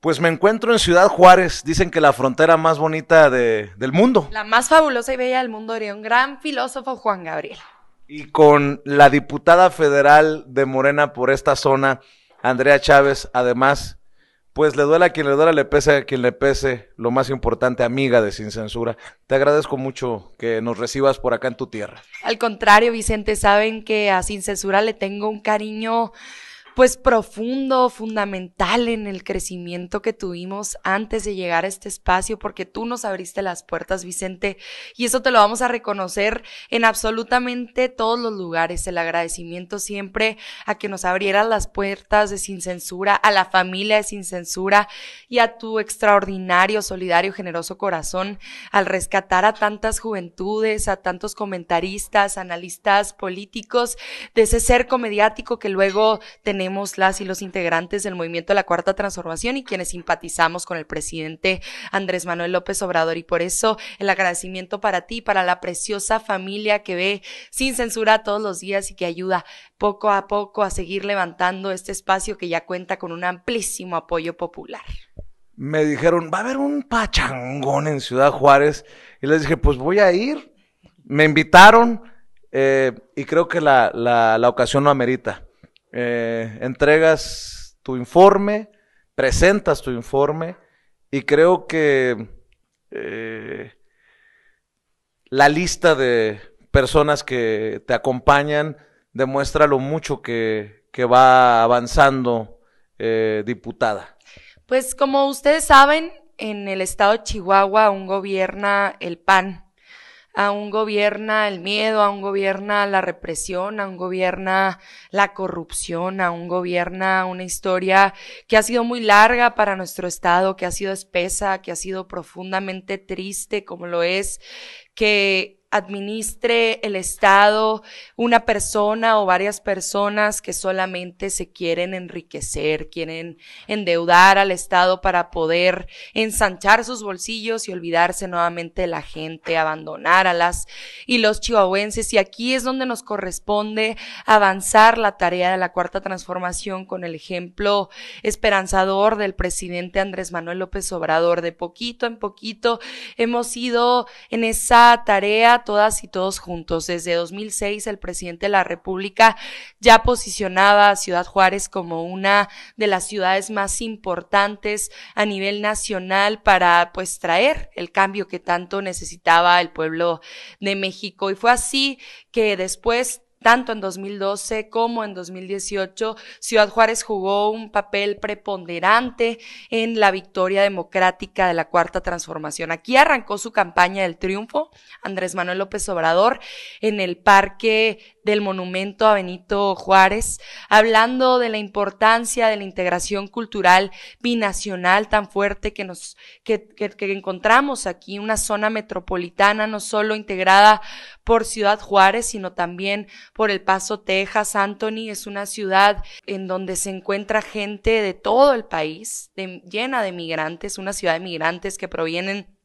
Pues me encuentro en Ciudad Juárez, dicen que la frontera más bonita del mundo. La más fabulosa y bella del mundo, diría un gran filósofo Juan Gabriel. Y con la diputada federal de Morena por esta zona, Andrea Chávez, además, pues le duele a quien le duela, le pese a quien le pese, lo más importante, amiga de Sin Censura. Te agradezco mucho que nos recibas por acá en tu tierra. Al contrario, Vicente, saben que a Sin Censura le tengo un cariño pues profundo, fundamental en el crecimiento que tuvimos antes de llegar a este espacio, porque tú nos abriste las puertas, Vicente, y eso te lo vamos a reconocer en absolutamente todos los lugares. El agradecimiento siempre a que nos abrieras las puertas de Sin Censura, a la familia de Sin Censura y a tu extraordinario, solidario, generoso corazón al rescatar a tantas juventudes, a tantos comentaristas, analistas políticos, de ese cerco mediático que luego tenemos las y los integrantes del movimiento de la Cuarta Transformación y quienes simpatizamos con el presidente Andrés Manuel López Obrador. Y por eso el agradecimiento para ti, para la preciosa familia que ve sin censura todos los días y que ayuda poco a poco a seguir levantando este espacio que ya cuenta con un amplísimo apoyo popular me dijeron, va a haber un pachangón en Ciudad Juárez. Y les dije, pues voy a ir. Me invitaron eh, y creo que la, la ocasión lo amerita. Eh, entregas tu informe, presentas tu informe y creo que eh, la lista de personas que te acompañan demuestra lo mucho que, va avanzando eh, diputada. Pues como ustedes saben, en el estado de Chihuahua aún gobierna el PAN aún gobierna el miedo, aún gobierna la represión, aún gobierna la corrupción, aún gobierna una historia que ha sido muy larga para nuestro Estado, que ha sido espesa, que ha sido profundamente triste como lo es, que administre el Estado una persona o varias personas que solamente se quieren enriquecer, quieren endeudar al Estado para poder ensanchar sus bolsillos y olvidarse nuevamente de la gente, abandonar a las y los chihuahuenses. Y aquí es donde nos corresponde avanzar la tarea de la cuarta transformación con el ejemplo esperanzador del presidente Andrés Manuel López Obrador. De poquito en poquito hemos ido en esa tarea todas y todos juntos. Desde 2006 el presidente de la República ya posicionaba a Ciudad Juárez como una de las ciudades más importantes a nivel nacional para pues traer el cambio que tanto necesitaba el pueblo de México. Y fue así que después tanto en 2012 como en 2018, Ciudad Juárez jugó un papel preponderante en la victoria democrática de la Cuarta Transformación. Aquí arrancó su campaña del triunfo Andrés Manuel López Obrador en el Parque del Monumento a Benito Juárez, hablando de la importancia de la integración cultural binacional tan fuerte que nos que encontramos aquí, una zona metropolitana no solo integrada por Ciudad Juárez, sino también por El Paso, Texas. Anthony es una ciudad en donde se encuentra gente de todo el país, llena de migrantes, una ciudad de migrantes que provienen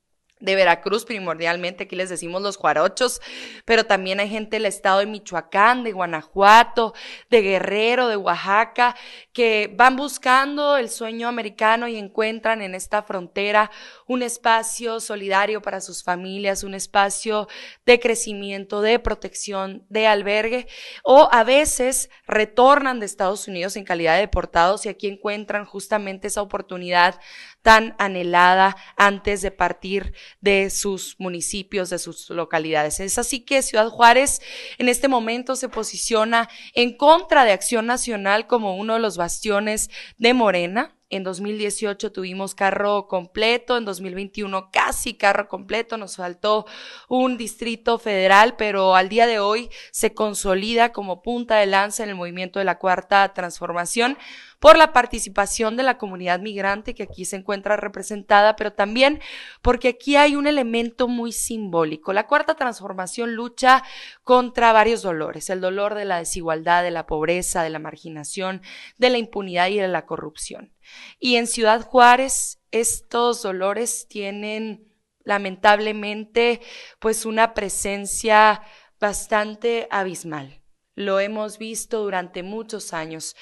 de Veracruz primordialmente, aquí les decimos los juarochos pero también hay gente del estado de Michoacán, de Guanajuato, de Guerrero, de Oaxaca, que van buscando el sueño americano y encuentran en esta frontera un espacio solidario para sus familias, un espacio de crecimiento, de protección, de albergue, o a veces retornan de Estados Unidos en calidad de deportados y aquí encuentran justamente esa oportunidad tan anhelada antes de partir de sus municipios, de sus localidades. Es así que Ciudad Juárez en este momento se posiciona en contra de Acción Nacional como uno de los bastiones de Morena. En 2018 tuvimos carro completo, en 2021 casi carro completo, nos faltó un distrito federal, pero al día de hoy se consolida como punta de lanza en el movimiento de la cuarta transformación por la participación de la comunidad migrante que aquí se encuentra representada, pero también porque aquí hay un elemento muy simbólico. La cuarta transformación lucha contra varios dolores, el dolor de la desigualdad, de la pobreza, de la marginación, de la impunidad y de la corrupción. Y en Ciudad Juárez estos dolores tienen lamentablemente pues una presencia bastante abismal. Lo hemos visto durante muchos años.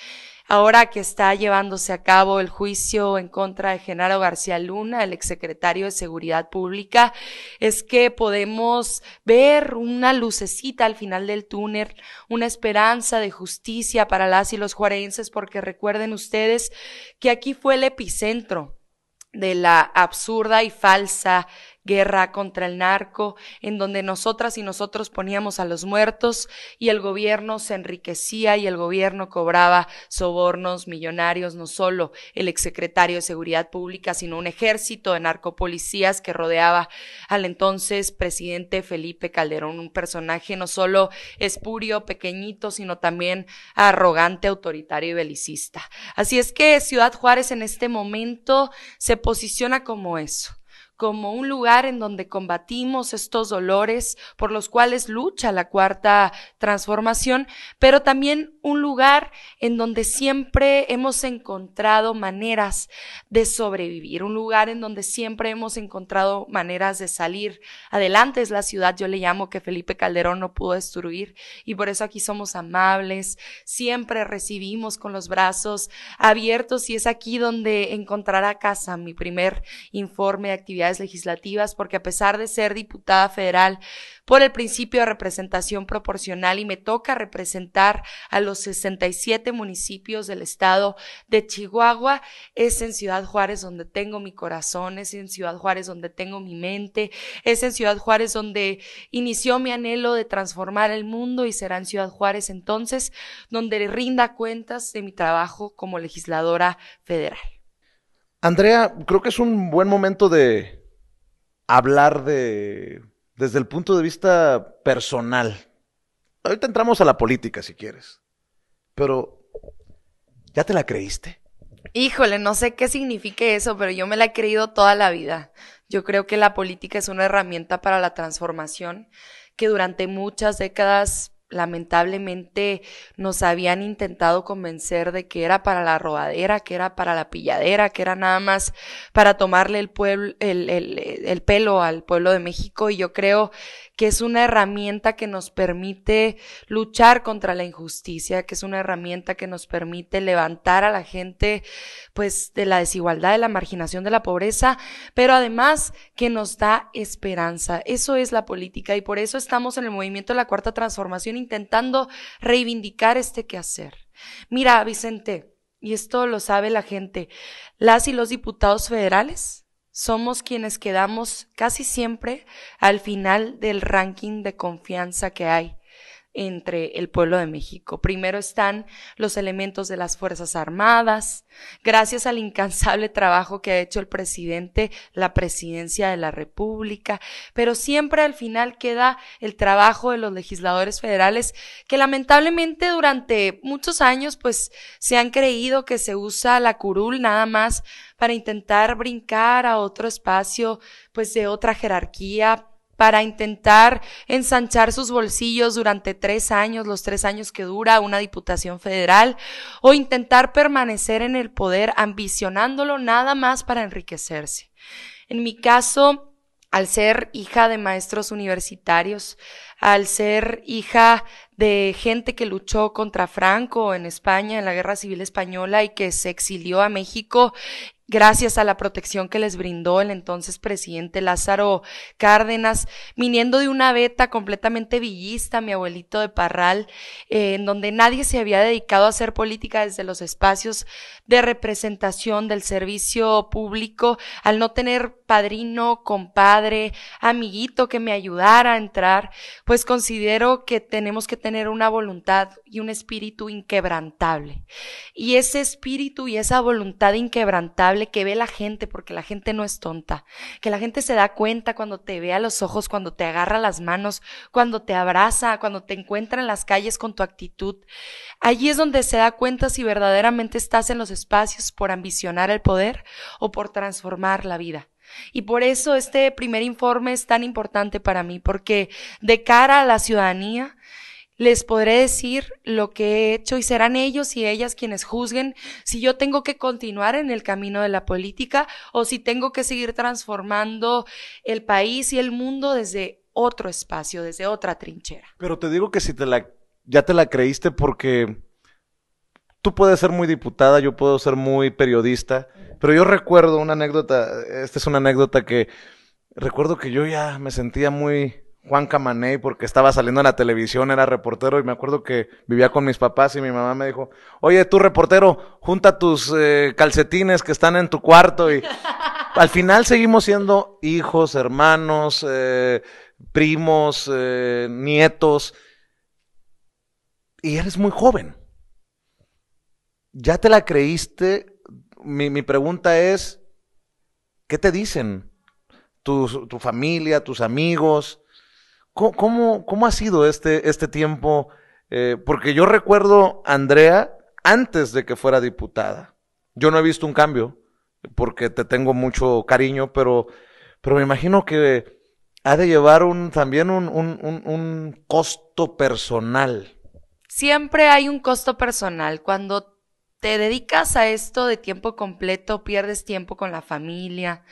Ahora que está llevándose a cabo el juicio en contra de Genaro García Luna, el exsecretario de Seguridad Pública, es que podemos ver una lucecita al final del túnel, una esperanza de justicia para las y los juarenses, porque recuerden ustedes que aquí fue el epicentro de la absurda y falsa guerra contra el narco, en donde nosotras y nosotros poníamos a los muertos y el gobierno se enriquecía y el gobierno cobraba sobornos millonarios, no solo el exsecretario de Seguridad Pública, sino un ejército de narcopolicías que rodeaba al entonces presidente Felipe Calderón, un personaje no solo espurio, pequeñito, sino también arrogante, autoritario y belicista. Así es que Ciudad Juárez en este momento se posiciona como eso como un lugar en donde combatimos estos dolores por los cuales lucha la cuarta transformación, pero también un lugar en donde siempre hemos encontrado maneras de sobrevivir, un lugar en donde siempre hemos encontrado maneras de salir adelante. Es la ciudad, yo le llamo, que Felipe Calderón no pudo destruir y por eso aquí somos amables, siempre recibimos con los brazos abiertos y es aquí donde encontrará casa mi primer informe de actividad legislativas porque a pesar de ser diputada federal por el principio de representación proporcional y me toca representar a los 67 municipios del estado de Chihuahua, es en Ciudad Juárez donde tengo mi corazón, es en Ciudad Juárez donde tengo mi mente, es en Ciudad Juárez donde inició mi anhelo de transformar el mundo y será en Ciudad Juárez entonces donde rinda cuentas de mi trabajo como legisladora federal. Andrea, creo que es un buen momento de hablar de desde el punto de vista personal. Ahorita entramos a la política si quieres. Pero ¿ya te la creíste? Híjole, no sé qué signifique eso, pero yo me la he creído toda la vida. Yo creo que la política es una herramienta para la transformación que durante muchas décadas lamentablemente nos habían intentado convencer de que era para la robadera, que era para la pilladera, que era nada más para tomarle el, pueblo, el, el pelo al pueblo de México y yo creo que es una herramienta que nos permite luchar contra la injusticia, que es una herramienta que nos permite levantar a la gente pues de la desigualdad, de la marginación, de la pobreza, pero además que nos da esperanza. Eso es la política y por eso estamos en el movimiento de la Cuarta Transformación intentando reivindicar este quehacer. Mira, Vicente, y esto lo sabe la gente, las y los diputados federales somos quienes quedamos casi siempre al final del ranking de confianza que hay entre el pueblo de México. Primero están los elementos de las Fuerzas Armadas, gracias al incansable trabajo que ha hecho el presidente, la presidencia de la República, pero siempre al final queda el trabajo de los legisladores federales que lamentablemente durante muchos años pues se han creído que se usa la curul nada más para intentar brincar a otro espacio pues de otra jerarquía para intentar ensanchar sus bolsillos durante tres años, los tres años que dura una diputación federal, o intentar permanecer en el poder ambicionándolo nada más para enriquecerse. En mi caso, al ser hija de maestros universitarios, al ser hija de gente que luchó contra Franco en España, en la Guerra Civil Española y que se exilió a México gracias a la protección que les brindó el entonces presidente Lázaro Cárdenas, viniendo de una beta completamente villista, mi abuelito de Parral, eh, en donde nadie se había dedicado a hacer política desde los espacios de representación del servicio público, al no tener padrino, compadre, amiguito que me ayudara a entrar, pues considero que tenemos que tener una voluntad y un espíritu inquebrantable. Y ese espíritu y esa voluntad inquebrantable que ve la gente, porque la gente no es tonta, que la gente se da cuenta cuando te ve a los ojos, cuando te agarra las manos, cuando te abraza, cuando te encuentra en las calles con tu actitud. Allí es donde se da cuenta si verdaderamente estás en los espacios por ambicionar el poder o por transformar la vida. Y por eso este primer informe es tan importante para mí, porque de cara a la ciudadanía les podré decir lo que he hecho y serán ellos y ellas quienes juzguen si yo tengo que continuar en el camino de la política o si tengo que seguir transformando el país y el mundo desde otro espacio, desde otra trinchera. Pero te digo que si te la ya te la creíste porque tú puedes ser muy diputada, yo puedo ser muy periodista, pero yo recuerdo una anécdota, esta es una anécdota que recuerdo que yo ya me sentía muy Juan Camaney porque estaba saliendo en la televisión, era reportero y me acuerdo que vivía con mis papás y mi mamá me dijo, oye, tú reportero, junta tus eh, calcetines que están en tu cuarto y al final seguimos siendo hijos, hermanos, eh, primos, eh, nietos y eres muy joven. Ya te la creíste. Mi, pregunta es, ¿qué te dicen? Tu, tu familia, tus amigos, ¿Cómo, cómo ha sido este, este tiempo? Eh, porque yo recuerdo a Andrea antes de que fuera diputada. Yo no he visto un cambio, porque te tengo mucho cariño, pero, pero me imagino que ha de llevar un, también un, un, un costo personal. Siempre hay un costo personal. Cuando te dedicas a esto de tiempo completo, pierdes tiempo con la familia,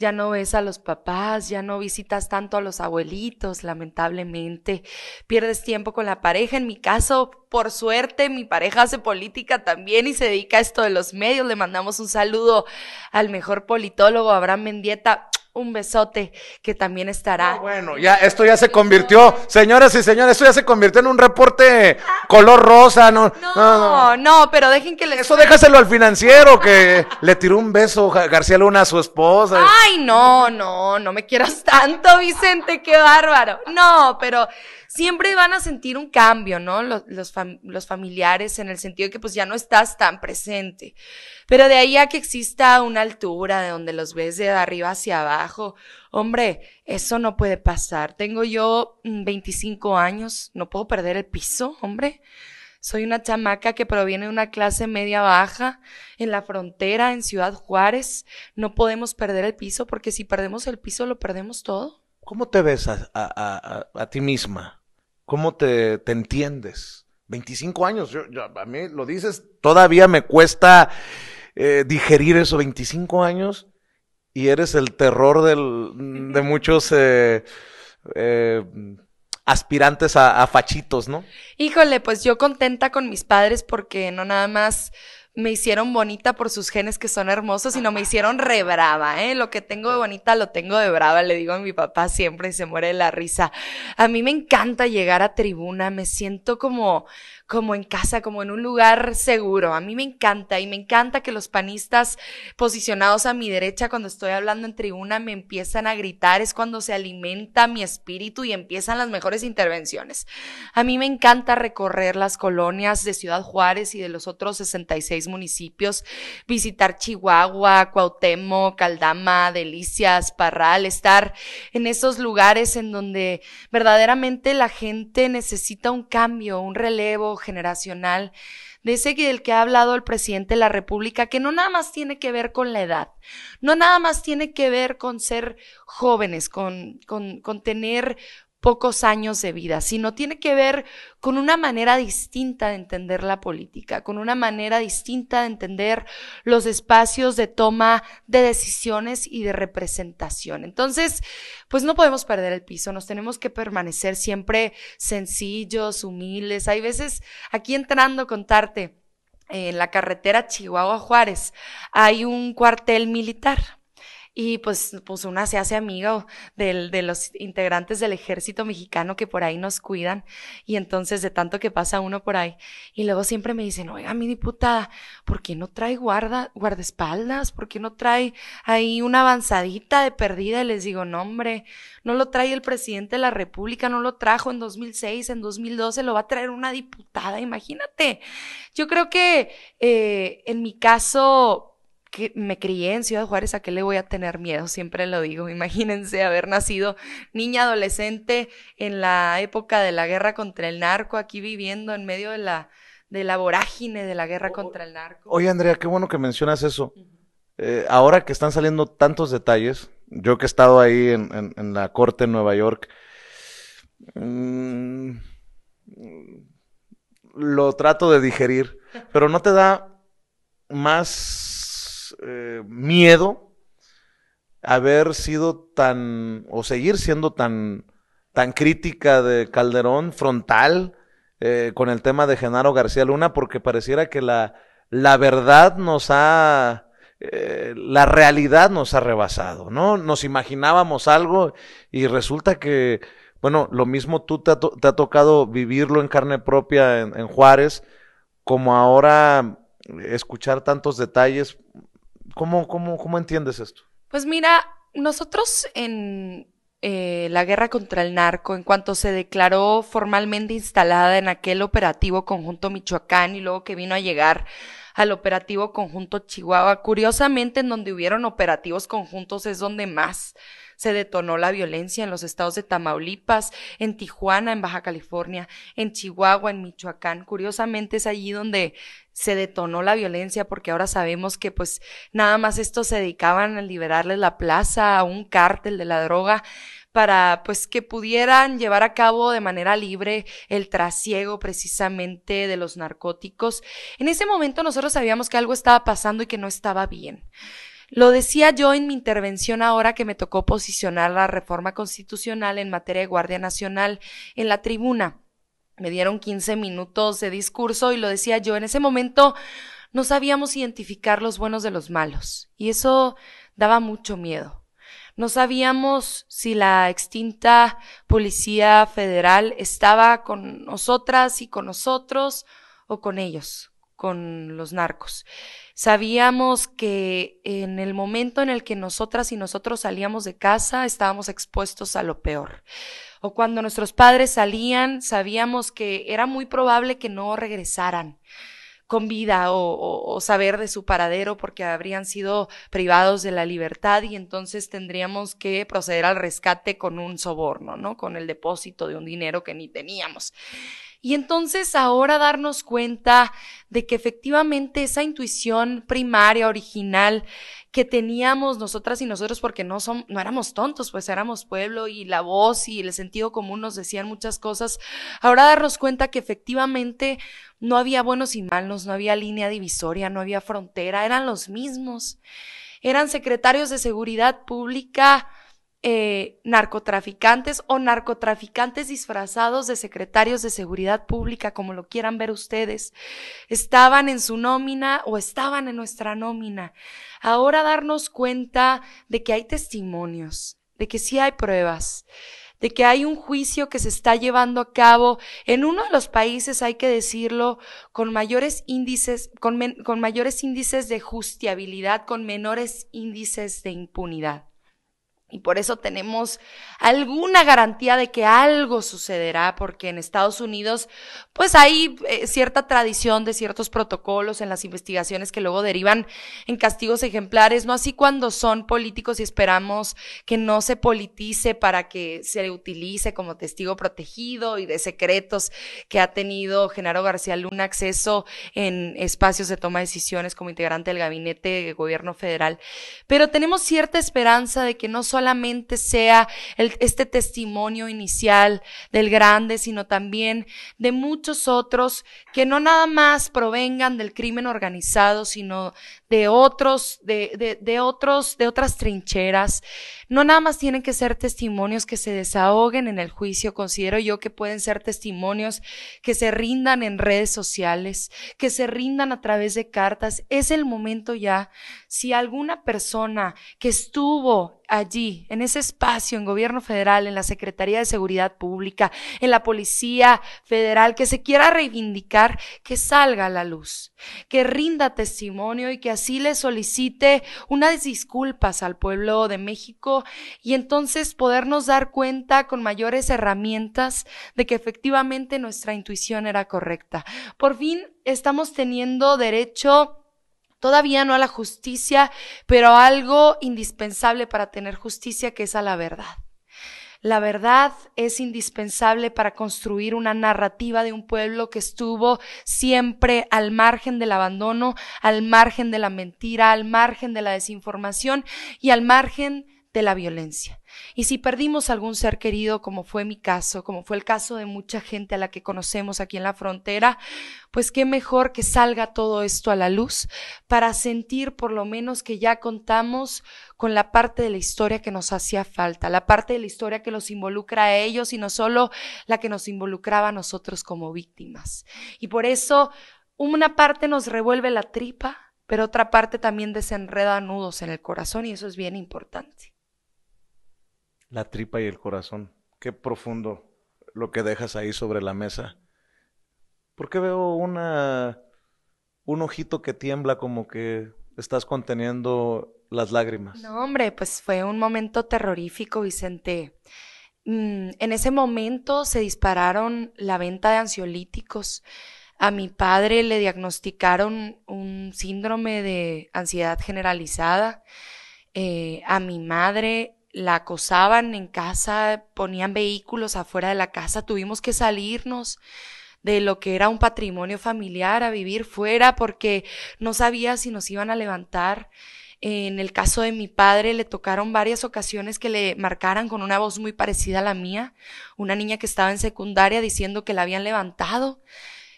ya no ves a los papás, ya no visitas tanto a los abuelitos, lamentablemente, pierdes tiempo con la pareja. En mi caso, por suerte, mi pareja hace política también y se dedica a esto de los medios. Le mandamos un saludo al mejor politólogo, Abraham Mendieta un besote que también estará. bueno, ya esto ya se convirtió, señoras y señores, esto ya se convirtió en un reporte color rosa, no. No, no, pero dejen que le Eso déjaselo al financiero que le tiró un beso García Luna a su esposa. Ay, no, no, no me quieras tanto, Vicente, qué bárbaro. No, pero siempre van a sentir un cambio, ¿no? Los, familiares en el sentido de que pues ya no estás tan presente. Pero de ahí a que exista una altura de donde los ves de arriba hacia abajo, hombre, eso no puede pasar. Tengo yo 25 mm, años, no puedo perder el piso, hombre. Soy una chamaca que proviene de una clase media baja en la frontera, en Ciudad Juárez. No podemos perder el piso porque si perdemos el piso lo perdemos todo. ¿Cómo te ves a ti misma? ¿Cómo te, te entiendes? 25 años, yo, a mí lo dices, todavía me cuesta eh, digerir eso, 25 años, y eres el terror de muchos eh, eh, aspirantes a, a fachitos, ¿no? Híjole, pues yo contenta con mis padres porque no nada más me hicieron bonita por sus genes que son hermosos, y no me hicieron re brava, ¿eh? Lo que tengo de bonita lo tengo de brava, le digo a mi papá siempre y se muere de la risa. A mí me encanta llegar a tribuna, me siento como, como en casa, como en un lugar seguro. A mí me encanta y me encanta que los panistas posicionados a mi derecha cuando estoy hablando en tribuna me empiezan a gritar, es cuando se alimenta mi espíritu y empiezan las mejores intervenciones. A mí me encanta recorrer las colonias de Ciudad Juárez y de los otros 66 municipios, visitar Chihuahua, Cuauhtémoc, Caldama, Delicias, Parral, estar en esos lugares en donde verdaderamente la gente necesita un cambio, un relevo generacional, de ese del que ha hablado el presidente de la República, que no nada más tiene que ver con la edad, no nada más tiene que ver con ser jóvenes, con, con, con tener pocos años de vida, sino tiene que ver con una manera distinta de entender la política, con una manera distinta de entender los espacios de toma de decisiones y de representación. Entonces, pues no podemos perder el piso, nos tenemos que permanecer siempre sencillos, humildes. Hay veces aquí entrando contarte en la carretera Chihuahua Juárez hay un cuartel militar y pues, pues una se hace amiga del, de los integrantes del ejército mexicano que por ahí nos cuidan y entonces de tanto que pasa uno por ahí y luego siempre me dicen, oiga mi diputada, ¿por qué no trae guarda, guardaespaldas? ¿Por qué no trae ahí una avanzadita de perdida? Y les digo, no hombre, no lo trae el presidente de la República, no lo trajo en 2006, en 2012, lo va a traer una diputada, imagínate. Yo creo que eh, en mi caso, me crié en Ciudad Juárez, ¿a qué le voy a tener miedo? Siempre lo digo. Imagínense haber nacido niña adolescente en la época de la guerra contra el narco, aquí viviendo en medio de la, la vorágine de la guerra contra el narco. Oye, Andrea, qué bueno que mencionas eso. Eh, ahora que están saliendo tantos detalles, yo que he estado ahí en, la corte en Nueva York, mm, lo trato de digerir, pero no te da más eh, miedo haber sido tan, o seguir siendo tan, tan crítica de Calderón, frontal, eh, con el tema de Genaro García Luna, porque pareciera que la, la verdad nos ha, eh, la realidad nos ha rebasado, ¿no? Nos imaginábamos algo y resulta que, bueno, lo mismo tú te ha, tocado vivirlo en carne propia en Juárez, como ahora escuchar tantos detalles ¿Cómo, cómo, cómo entiendes esto? Pues mira, nosotros en eh, la guerra contra el narco, en cuanto se declaró formalmente instalada en aquel operativo conjunto Michoacán y luego que vino a llegar al operativo conjunto Chihuahua, curiosamente en donde hubieron operativos conjuntos es donde más se detonó la violencia en los estados de Tamaulipas, en Tijuana, en Baja California, en Chihuahua, en Michoacán. Curiosamente es allí donde se detonó la violencia porque ahora sabemos que pues nada más estos se dedicaban a liberarle la plaza a un cártel de la droga para pues que pudieran llevar a cabo de manera libre el trasiego precisamente de los narcóticos. En ese momento nosotros sabíamos que algo estaba pasando y que no estaba bien. Lo decía yo en mi intervención ahora que me tocó posicionar la reforma constitucional en materia de Guardia Nacional en la tribuna me dieron 15 minutos de discurso y lo decía yo, en ese momento no sabíamos identificar los buenos de los malos y eso daba mucho miedo. No sabíamos si la extinta Policía Federal estaba con nosotras y con nosotros o con ellos, con los narcos. Sabíamos que en el momento en el que nosotras y nosotros salíamos de casa estábamos expuestos a lo peor. O cuando nuestros padres salían, sabíamos que era muy probable que no regresaran con vida o, saber de su paradero porque habrían sido privados de la libertad y entonces tendríamos que proceder al rescate con un soborno, ¿no? Con el depósito de un dinero que ni teníamos. Y entonces ahora darnos cuenta de que efectivamente esa intuición primaria, original, que teníamos nosotras y nosotros, porque no, son, no éramos tontos, pues éramos pueblo y la voz y el sentido común nos decían muchas cosas, ahora darnos cuenta que efectivamente no había buenos y malos, no había línea divisoria, no había frontera, eran los mismos, eran secretarios de seguridad pública, eh, narcotraficantes o narcotraficantes disfrazados de secretarios de seguridad pública, como lo quieran ver ustedes, estaban en su nómina o estaban en nuestra nómina. Ahora darnos cuenta de que hay testimonios, de que sí hay pruebas, de que hay un juicio que se está llevando a cabo en uno de los países, hay que decirlo, con mayores índices, con, con mayores índices de justiabilidad, con menores índices de impunidad. Y por eso tenemos alguna garantía de que algo sucederá, porque en Estados Unidos, pues hay eh, cierta tradición de ciertos protocolos en las investigaciones que luego derivan en castigos ejemplares, no así cuando son políticos y esperamos que no se politice para que se utilice como testigo protegido y de secretos que ha tenido Genaro García Luna acceso en espacios de toma de decisiones como integrante del gabinete de gobierno federal. Pero tenemos cierta esperanza de que no solo solamente sea este testimonio inicial del grande, sino también de muchos otros que no nada más provengan del crimen organizado, sino de otros, de, de, de, otros, de otras trincheras. No nada más tienen que ser testimonios que se desahoguen en el juicio. Considero yo que pueden ser testimonios que se rindan en redes sociales, que se rindan a través de cartas. Es el momento ya. Si alguna persona que estuvo allí, en ese espacio, en gobierno federal, en la Secretaría de Seguridad Pública, en la Policía Federal, que se quiera reivindicar, que salga a la luz que rinda testimonio y que así le solicite unas disculpas al pueblo de México y entonces podernos dar cuenta con mayores herramientas de que efectivamente nuestra intuición era correcta. Por fin estamos teniendo derecho todavía no a la justicia, pero a algo indispensable para tener justicia que es a la verdad. La verdad es indispensable para construir una narrativa de un pueblo que estuvo siempre al margen del abandono, al margen de la mentira, al margen de la desinformación y al margen de la violencia. Y si perdimos algún ser querido, como fue mi caso, como fue el caso de mucha gente a la que conocemos aquí en la frontera, pues qué mejor que salga todo esto a la luz para sentir por lo menos que ya contamos con la parte de la historia que nos hacía falta, la parte de la historia que los involucra a ellos y no solo la que nos involucraba a nosotros como víctimas. Y por eso una parte nos revuelve la tripa, pero otra parte también desenreda nudos en el corazón y eso es bien importante la tripa y el corazón. Qué profundo lo que dejas ahí sobre la mesa. ¿Por qué veo una un ojito que tiembla como que estás conteniendo las lágrimas? No, hombre, pues fue un momento terrorífico, Vicente. Mm, en ese momento se dispararon la venta de ansiolíticos. A mi padre le diagnosticaron un síndrome de ansiedad generalizada. Eh, a mi madre la acosaban en casa, ponían vehículos afuera de la casa, tuvimos que salirnos de lo que era un patrimonio familiar a vivir fuera porque no sabía si nos iban a levantar. En el caso de mi padre le tocaron varias ocasiones que le marcaran con una voz muy parecida a la mía, una niña que estaba en secundaria diciendo que la habían levantado,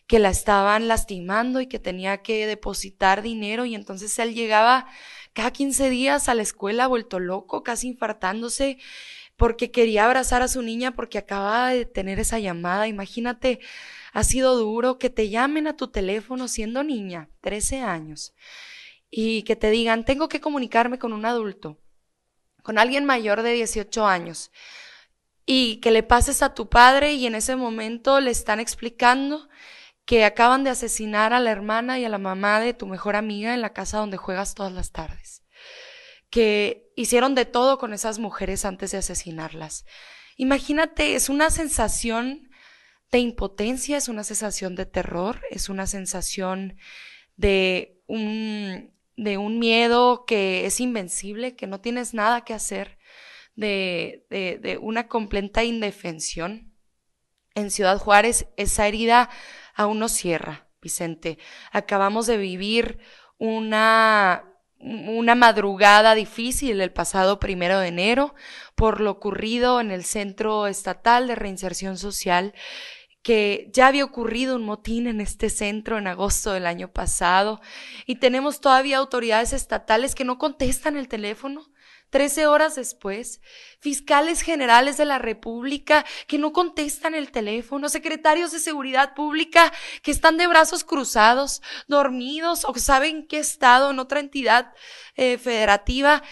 que la estaban lastimando y que tenía que depositar dinero y entonces él llegaba cada 15 días a la escuela vuelto loco, casi infartándose, porque quería abrazar a su niña porque acababa de tener esa llamada. Imagínate, ha sido duro que te llamen a tu teléfono siendo niña, 13 años, y que te digan, tengo que comunicarme con un adulto, con alguien mayor de 18 años. Y que le pases a tu padre y en ese momento le están explicando que acaban de asesinar a la hermana y a la mamá de tu mejor amiga en la casa donde juegas todas las tardes, que hicieron de todo con esas mujeres antes de asesinarlas. Imagínate, es una sensación de impotencia, es una sensación de terror, es una sensación de un, de un miedo que es invencible, que no tienes nada que hacer, de, de, de una completa indefensión. En Ciudad Juárez esa herida aún no cierra, Vicente. Acabamos de vivir una una madrugada difícil el pasado primero de enero por lo ocurrido en el Centro Estatal de Reinserción Social, que ya había ocurrido un motín en este centro en agosto del año pasado y tenemos todavía autoridades estatales que no contestan el teléfono, Trece horas después, fiscales generales de la República que no contestan el teléfono, secretarios de seguridad pública que están de brazos cruzados, dormidos o saben qué estado en otra entidad eh, federativa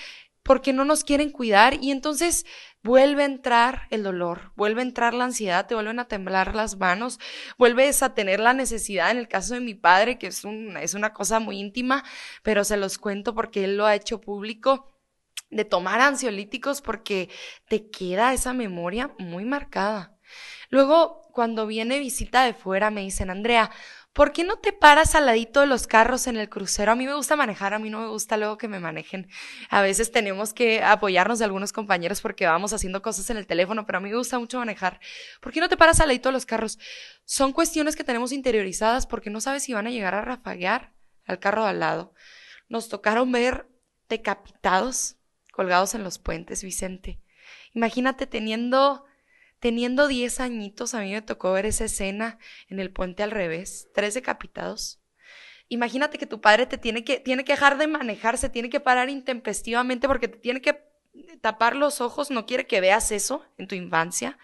porque no nos quieren cuidar y entonces vuelve a entrar el dolor, vuelve a entrar la ansiedad, te vuelven a temblar las manos, vuelves a tener la necesidad, en el caso de mi padre, que es, es una cosa muy íntima, pero se los cuento porque él lo ha hecho público de tomar ansiolíticos porque te queda esa memoria muy marcada. Luego, cuando viene visita de fuera, me dicen, Andrea, ¿por qué no te paras al ladito de los carros en el crucero? A mí me gusta manejar, a mí no me gusta luego que me manejen. A veces tenemos que apoyarnos de algunos compañeros porque vamos haciendo cosas en el teléfono, pero a mí me gusta mucho manejar. ¿Por qué no te paras al ladito de los carros? Son cuestiones que tenemos interiorizadas porque no sabes si van a llegar a rafaguear al carro de al lado. Nos tocaron ver decapitados colgados en los puentes, Vicente. Imagínate teniendo, teniendo 10 añitos, a mí me tocó ver esa escena en el puente al revés, tres decapitados. Imagínate que tu padre te tiene que, tiene que dejar de manejarse, tiene que parar intempestivamente porque te tiene que tapar los ojos, no quiere que veas eso en tu infancia.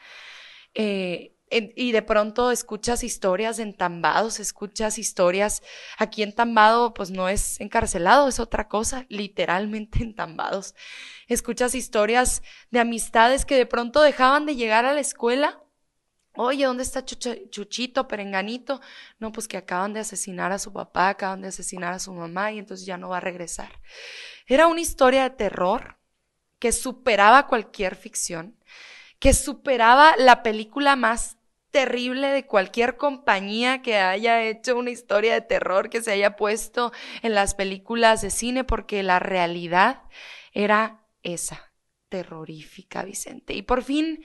Eh, y de pronto escuchas historias de entambados, escuchas historias, aquí entambado pues no es encarcelado, es otra cosa, literalmente entambados. Escuchas historias de amistades que de pronto dejaban de llegar a la escuela. Oye, ¿dónde está Chuchito, Perenganito? No, pues que acaban de asesinar a su papá, acaban de asesinar a su mamá y entonces ya no va a regresar. Era una historia de terror que superaba cualquier ficción que superaba la película más terrible de cualquier compañía que haya hecho una historia de terror que se haya puesto en las películas de cine, porque la realidad era esa, terrorífica, Vicente. Y por fin,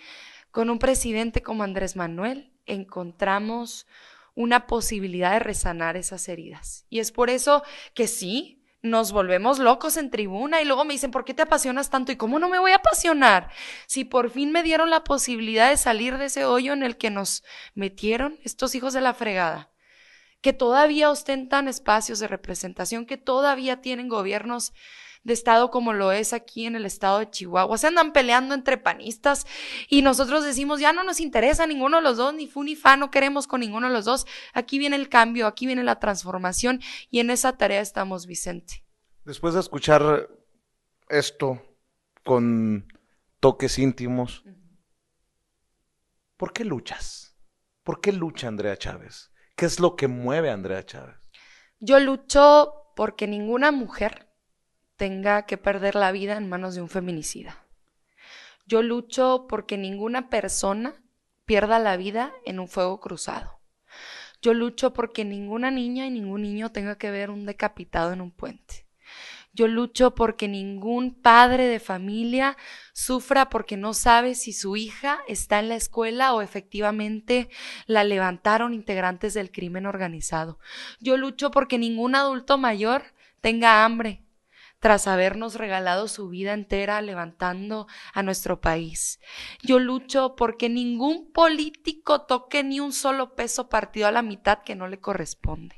con un presidente como Andrés Manuel, encontramos una posibilidad de resanar esas heridas. Y es por eso que sí, nos volvemos locos en tribuna y luego me dicen, ¿por qué te apasionas tanto? ¿Y cómo no me voy a apasionar? Si por fin me dieron la posibilidad de salir de ese hoyo en el que nos metieron estos hijos de la fregada, que todavía ostentan espacios de representación, que todavía tienen gobiernos de estado como lo es aquí en el estado de Chihuahua. Se andan peleando entre panistas y nosotros decimos, ya no nos interesa ninguno de los dos, ni fu ni fa, no queremos con ninguno de los dos. Aquí viene el cambio, aquí viene la transformación y en esa tarea estamos, Vicente. Después de escuchar esto con toques íntimos, ¿por qué luchas? ¿Por qué lucha Andrea Chávez? ¿Qué es lo que mueve a Andrea Chávez? Yo lucho porque ninguna mujer tenga que perder la vida en manos de un feminicida. Yo lucho porque ninguna persona pierda la vida en un fuego cruzado. Yo lucho porque ninguna niña y ningún niño tenga que ver un decapitado en un puente. Yo lucho porque ningún padre de familia sufra porque no sabe si su hija está en la escuela o efectivamente la levantaron integrantes del crimen organizado. Yo lucho porque ningún adulto mayor tenga hambre tras habernos regalado su vida entera levantando a nuestro país. Yo lucho porque ningún político toque ni un solo peso partido a la mitad que no le corresponde.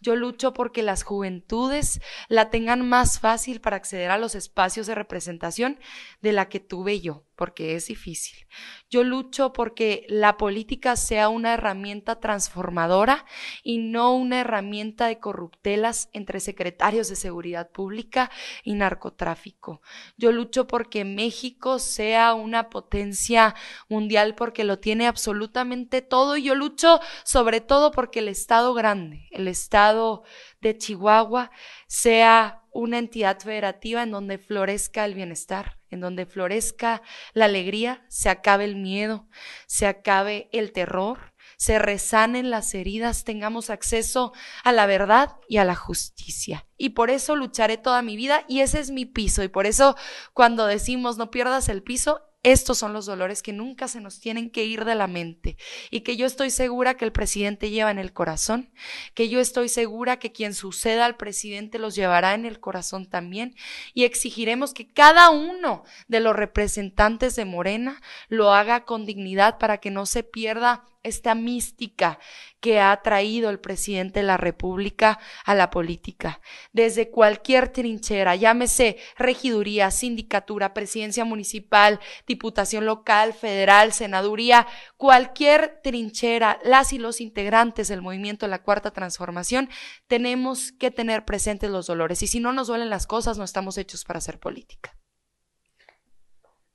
Yo lucho porque las juventudes la tengan más fácil para acceder a los espacios de representación de la que tuve yo porque es difícil. Yo lucho porque la política sea una herramienta transformadora y no una herramienta de corruptelas entre secretarios de seguridad pública y narcotráfico. Yo lucho porque México sea una potencia mundial porque lo tiene absolutamente todo y yo lucho sobre todo porque el Estado grande, el Estado de Chihuahua, sea una entidad federativa en donde florezca el bienestar, en donde florezca la alegría, se acabe el miedo, se acabe el terror, se resanen las heridas, tengamos acceso a la verdad y a la justicia. Y por eso lucharé toda mi vida y ese es mi piso. Y por eso cuando decimos no pierdas el piso, estos son los dolores que nunca se nos tienen que ir de la mente y que yo estoy segura que el presidente lleva en el corazón, que yo estoy segura que quien suceda al presidente los llevará en el corazón también y exigiremos que cada uno de los representantes de Morena lo haga con dignidad para que no se pierda esta mística que ha traído el presidente de la República a la política. Desde cualquier trinchera, llámese regiduría, sindicatura, presidencia municipal, diputación local, federal, senaduría, cualquier trinchera, las y los integrantes del movimiento de la Cuarta Transformación, tenemos que tener presentes los dolores. Y si no nos duelen las cosas, no estamos hechos para hacer política.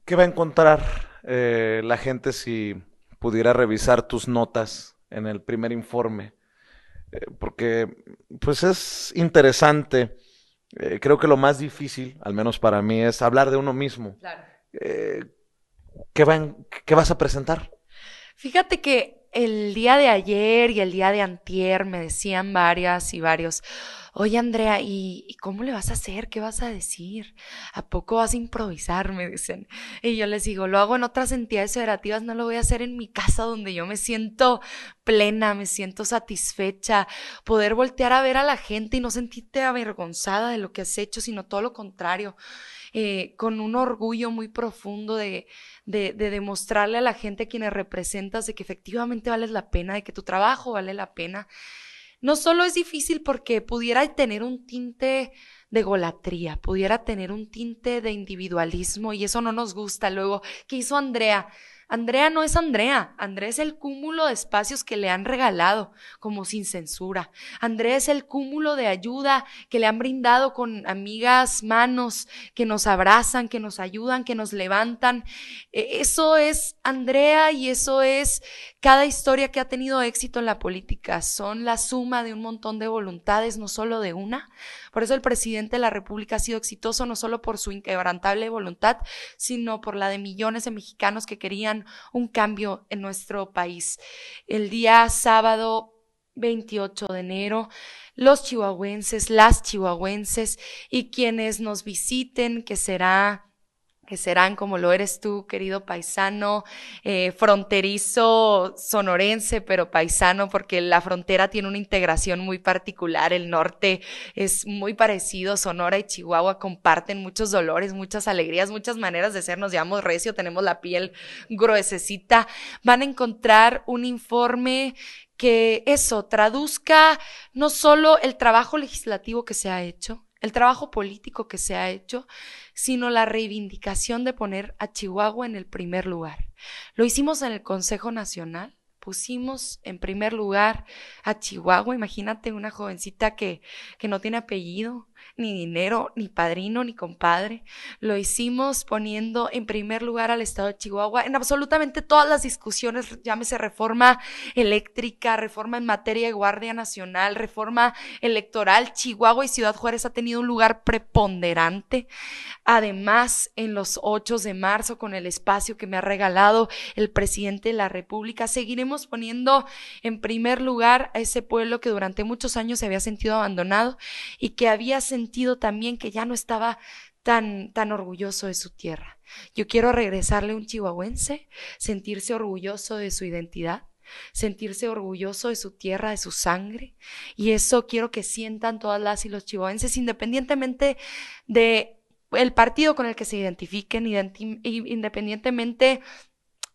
¿Qué va a encontrar eh, la gente si pudiera revisar tus notas en el primer informe, eh, porque pues es interesante. Eh, creo que lo más difícil, al menos para mí, es hablar de uno mismo. Claro. Eh, ¿qué, van, ¿Qué vas a presentar? Fíjate que el día de ayer y el día de antier me decían varias y varios, oye Andrea, ¿y, cómo le vas a hacer? ¿Qué vas a decir? ¿A poco vas a improvisar? Me dicen. Y yo les digo, lo hago en otras entidades federativas, no lo voy a hacer en mi casa donde yo me siento plena, me siento satisfecha, poder voltear a ver a la gente y no sentirte avergonzada de lo que has hecho, sino todo lo contrario. Eh, con un orgullo muy profundo de, de, de, demostrarle a la gente a quienes representas de que efectivamente vales la pena, de que tu trabajo vale la pena no solo es difícil porque pudiera tener un tinte de golatría, pudiera tener un tinte de individualismo y eso no nos gusta. Luego, ¿qué hizo Andrea? Andrea no es Andrea, Andrea es el cúmulo de espacios que le han regalado como sin censura. Andrea es el cúmulo de ayuda que le han brindado con amigas, manos, que nos abrazan, que nos ayudan, que nos levantan. E, eso es Andrea y eso es cada historia que ha tenido éxito en la política. Son la suma de un montón de voluntades, no solo de una. Por eso el presidente de la República ha sido exitoso no solo por su inquebrantable voluntad, sino por la de millones de mexicanos que querían un cambio en nuestro país. El día sábado 28 de enero, los chihuahuenses, las chihuahuenses y quienes nos visiten, que será que serán como lo eres tú, querido paisano, eh, fronterizo sonorense, pero paisano, porque la frontera tiene una integración muy particular, el norte es muy parecido, Sonora y Chihuahua comparten muchos dolores, muchas alegrías, muchas maneras de ser, nos llamamos recio, tenemos la piel gruesecita, van a encontrar un informe que eso traduzca no solo el trabajo legislativo que se ha hecho, el trabajo político que se ha hecho, sino la reivindicación de poner a Chihuahua en el primer lugar. Lo hicimos en el Consejo Nacional, pusimos en primer lugar a Chihuahua, imagínate una jovencita que, que no tiene apellido, ni dinero, ni padrino, ni compadre. Lo hicimos poniendo en primer lugar al Estado de Chihuahua en absolutamente todas las discusiones, llámese reforma eléctrica, reforma en materia de Guardia Nacional, reforma electoral. Chihuahua y Ciudad Juárez ha tenido un lugar preponderante. Además, en los 8 de marzo, con el espacio que me ha regalado el presidente de la República, seguiremos poniendo en primer lugar a ese pueblo que durante muchos años se había sentido abandonado y que había sentido también que ya no estaba tan, tan orgulloso de su tierra. Yo quiero regresarle a un chihuahuense, sentirse orgulloso de su identidad, sentirse orgulloso de su tierra, de su sangre. Y eso quiero que sientan todas las y los chihuahuenses, independientemente de el partido con el que se identifiquen, independientemente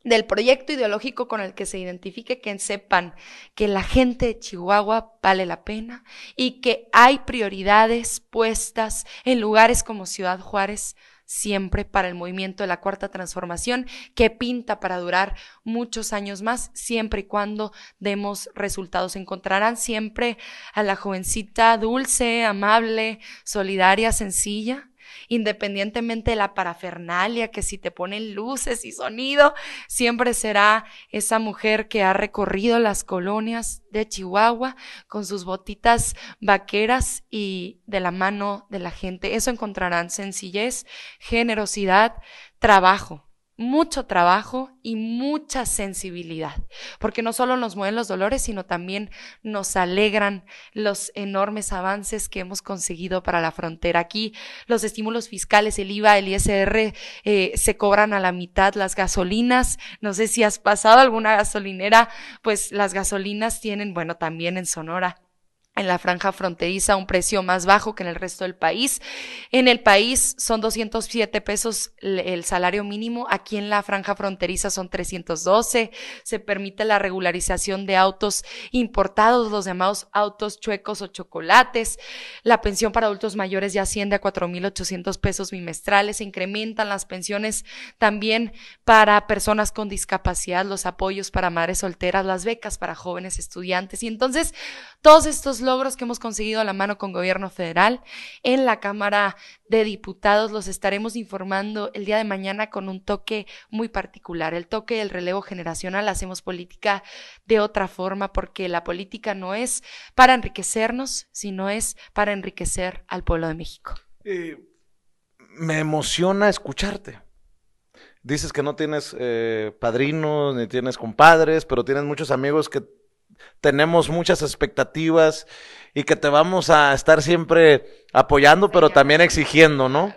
del proyecto ideológico con el que se identifique, que sepan que la gente de Chihuahua vale la pena y que hay prioridades puestas en lugares como Ciudad Juárez siempre para el movimiento de la cuarta transformación que pinta para durar muchos años más, siempre y cuando demos resultados. Encontrarán siempre a la jovencita dulce, amable, solidaria, sencilla, Independientemente de la parafernalia, que si te ponen luces y sonido, siempre será esa mujer que ha recorrido las colonias de Chihuahua con sus botitas vaqueras y de la mano de la gente. Eso encontrarán sencillez, generosidad, trabajo mucho trabajo y mucha sensibilidad, porque no solo nos mueven los dolores, sino también nos alegran los enormes avances que hemos conseguido para la frontera. Aquí los estímulos fiscales, el IVA, el ISR, eh, se cobran a la mitad las gasolinas. No sé si has pasado alguna gasolinera, pues las gasolinas tienen, bueno, también en Sonora en la franja fronteriza un precio más bajo que en el resto del país. En el país son 207 pesos el salario mínimo, aquí en la franja fronteriza son 312. Se permite la regularización de autos importados, los llamados autos chuecos o chocolates. La pensión para adultos mayores ya asciende a 4.800 pesos bimestrales. Se incrementan las pensiones también para personas con discapacidad, los apoyos para madres solteras, las becas para jóvenes estudiantes. Y entonces todos estos logros que hemos conseguido a la mano con gobierno federal. En la Cámara de Diputados los estaremos informando el día de mañana con un toque muy particular, el toque del relevo generacional. Hacemos política de otra forma porque la política no es para enriquecernos, sino es para enriquecer al pueblo de México. Eh, me emociona escucharte dices que no tienes eh, padrinos ni tienes compadres, pero tienes muchos amigos que tenemos muchas expectativas y que te vamos a estar siempre apoyando, pero también exigiendo, ¿no?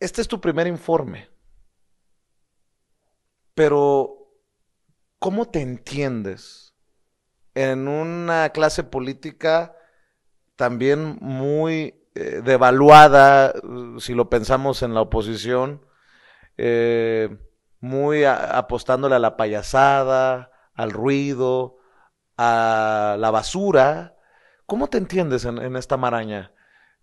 Este es tu primer informe, pero ¿cómo te entiendes en una clase política también muy eh, devaluada, si lo pensamos en la oposición? Eh, muy apostándole a la payasada, al ruido, a la basura. ¿Cómo te entiendes en, esta maraña?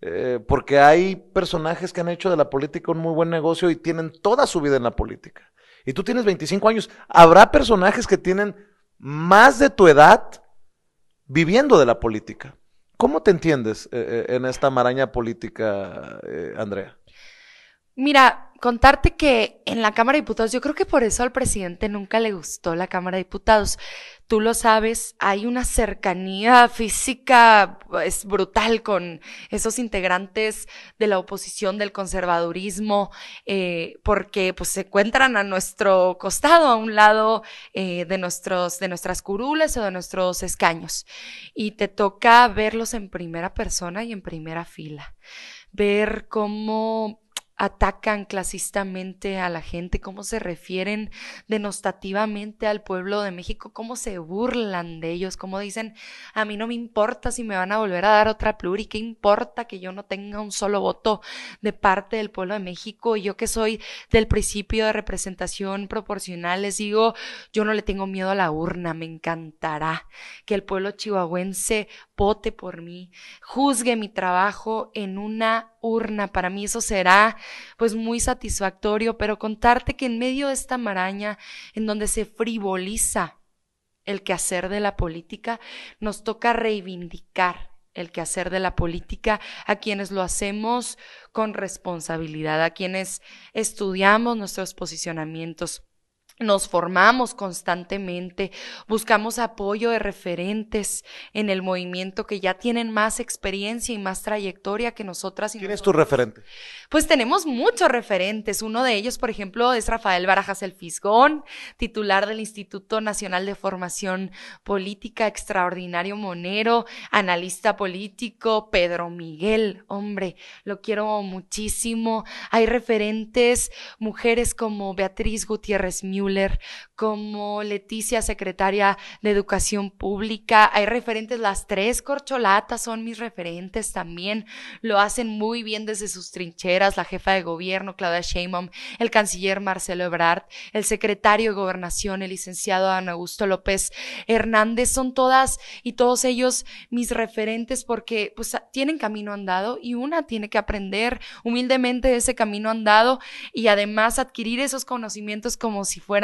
Eh, porque hay personajes que han hecho de la política un muy buen negocio y tienen toda su vida en la política. Y tú tienes 25 años. Habrá personajes que tienen más de tu edad viviendo de la política. ¿Cómo te entiendes eh, eh, en esta maraña política, Andrea? Mira, contarte que en la Cámara de Diputados, yo creo que por eso al presidente nunca le gustó la Cámara de Diputados. Tú lo sabes, hay una cercanía física es brutal con esos integrantes de la oposición, del conservadurismo, eh, porque pues se encuentran a nuestro costado, a un lado eh, de nuestros, de nuestras curules o de nuestros escaños, y te toca verlos en primera persona y en primera fila, ver cómo atacan clasistamente a la gente, cómo se refieren denostativamente al pueblo de México, cómo se burlan de ellos, cómo dicen, a mí no me importa si me van a volver a dar otra y qué importa que yo no tenga un solo voto de parte del pueblo de México, y yo que soy del principio de representación proporcional, les digo, yo no le tengo miedo a la urna, me encantará que el pueblo chihuahuense vote por mí, juzgue mi trabajo en una urna. Para mí eso será pues muy satisfactorio, pero contarte que en medio de esta maraña en donde se frivoliza el quehacer de la política, nos toca reivindicar el quehacer de la política a quienes lo hacemos con responsabilidad, a quienes estudiamos nuestros posicionamientos nos formamos constantemente, buscamos apoyo de referentes en el movimiento que ya tienen más experiencia y más trayectoria que nosotras. ¿Quién es tu referente? Pues tenemos muchos referentes. Uno de ellos, por ejemplo, es Rafael Barajas El Fisgón, titular del Instituto Nacional de Formación Política, extraordinario monero, analista político, Pedro Miguel. Hombre, lo quiero muchísimo. Hay referentes, mujeres como Beatriz Gutiérrez Müller como Leticia, secretaria de Educación Pública. Hay referentes, las tres corcholatas son mis referentes también. Lo hacen muy bien desde sus trincheras, la jefa de gobierno, Claudia Sheinbaum, el canciller Marcelo Ebrard, el secretario de Gobernación, el licenciado Ana Augusto López Hernández. Son todas y todos ellos mis referentes porque pues tienen camino andado y una tiene que aprender humildemente ese camino andado y además adquirir esos conocimientos como si fuera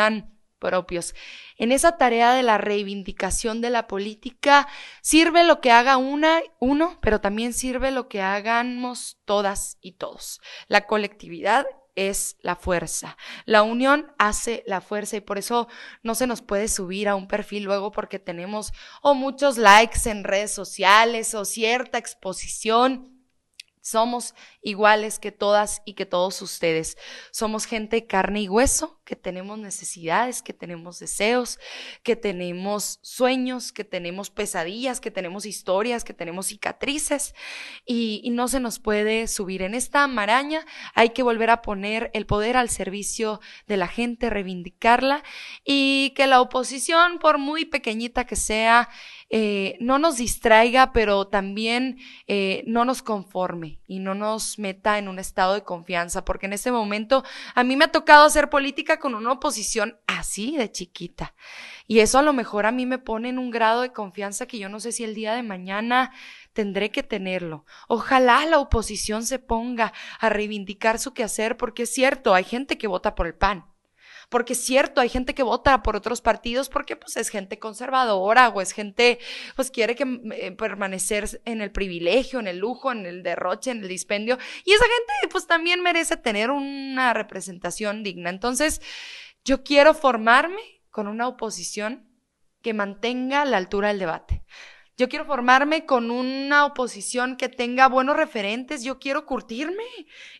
propios. En esa tarea de la reivindicación de la política sirve lo que haga una, uno, pero también sirve lo que hagamos todas y todos. La colectividad es la fuerza. La unión hace la fuerza y por eso no se nos puede subir a un perfil luego porque tenemos o muchos likes en redes sociales o cierta exposición somos iguales que todas y que todos ustedes. Somos gente carne y hueso, que tenemos necesidades, que tenemos deseos, que tenemos sueños, que tenemos pesadillas, que tenemos historias, que tenemos cicatrices y no se nos puede subir. En esta maraña hay que volver a poner el poder al servicio de la gente, reivindicarla y que la oposición, por muy pequeñita que sea, eh, no nos distraiga, pero también eh, no nos conforme y no nos meta en un estado de confianza, porque en ese momento a mí me ha tocado hacer política con una oposición así de chiquita. Y eso a lo mejor a mí me pone en un grado de confianza que yo no sé si el día de mañana tendré que tenerlo. Ojalá la oposición se ponga a reivindicar su quehacer, porque es cierto, hay gente que vota por el PAN porque es cierto, hay gente que vota por otros partidos porque pues es gente conservadora o es gente, pues quiere que eh, permanecer en el privilegio, en el lujo, en el derroche, en el dispendio, y esa gente pues también merece tener una representación digna. Entonces, yo quiero formarme con una oposición que mantenga la altura del debate. Yo quiero formarme con una oposición que tenga buenos referentes, yo quiero curtirme.